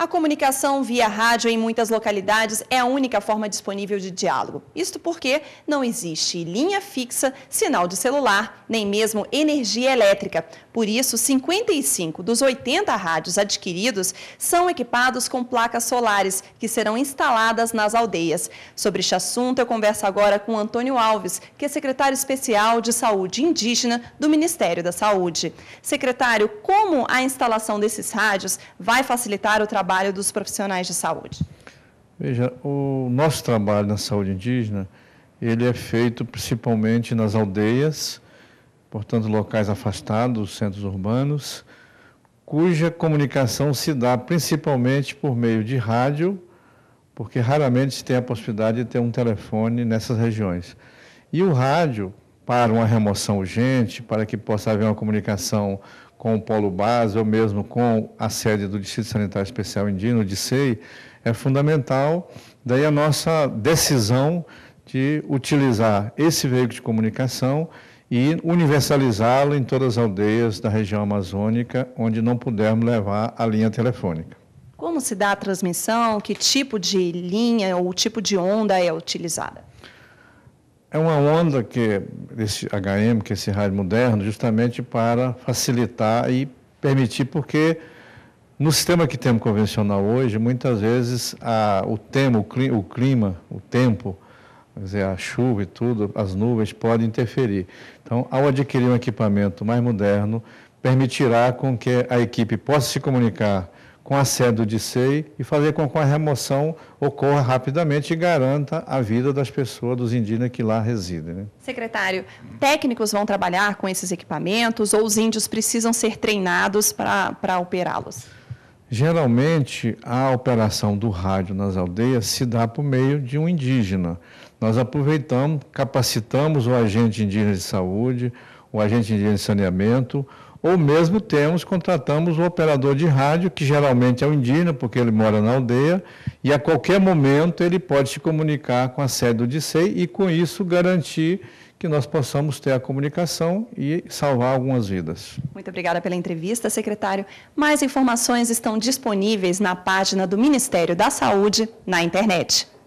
A comunicação via rádio em muitas localidades é a única forma disponível de diálogo. Isto porque não existe linha fixa, sinal de celular, nem mesmo energia elétrica. Por isso, 55 dos 80 rádios adquiridos são equipados com placas solares que serão instaladas nas aldeias. Sobre este assunto, eu converso agora com Antônio Alves, que é secretário especial de Saúde Indígena do Ministério da Saúde. Secretário, como a instalação desses rádios vai facilitar o trabalho trabalho dos profissionais de saúde? Veja, o nosso trabalho na saúde indígena, ele é feito principalmente nas aldeias, portanto, locais afastados dos centros urbanos, cuja comunicação se dá principalmente por meio de rádio, porque raramente se tem a possibilidade de ter um telefone nessas regiões. E o rádio, para uma remoção urgente, para que possa haver uma comunicação com o Polo Base ou mesmo com a sede do Distrito Sanitário Especial Indino, o DICEI, é fundamental daí a nossa decisão de utilizar esse veículo de comunicação e universalizá-lo em todas as aldeias da região amazônica onde não pudermos levar a linha telefônica. Como se dá a transmissão? Que tipo de linha ou tipo de onda é utilizada? é uma onda que esse HM, que é esse rádio moderno, justamente para facilitar e permitir, porque no sistema que temos convencional hoje, muitas vezes a, o tema, o clima, o tempo, dizer, a chuva e tudo, as nuvens podem interferir. Então, ao adquirir um equipamento mais moderno, permitirá com que a equipe possa se comunicar com a sede de SEI e fazer com que a remoção ocorra rapidamente e garanta a vida das pessoas, dos indígenas que lá residem. Né? Secretário, técnicos vão trabalhar com esses equipamentos ou os índios precisam ser treinados para operá-los? Geralmente, a operação do rádio nas aldeias se dá por meio de um indígena. Nós aproveitamos, capacitamos o agente indígena de saúde, o agente de saneamento, ou mesmo temos, contratamos o operador de rádio, que geralmente é o indígena, porque ele mora na aldeia, e a qualquer momento ele pode se comunicar com a sede do DICEI e com isso garantir que nós possamos ter a comunicação e salvar algumas vidas. Muito obrigada pela entrevista, secretário. Mais informações estão disponíveis na página do Ministério da Saúde na internet.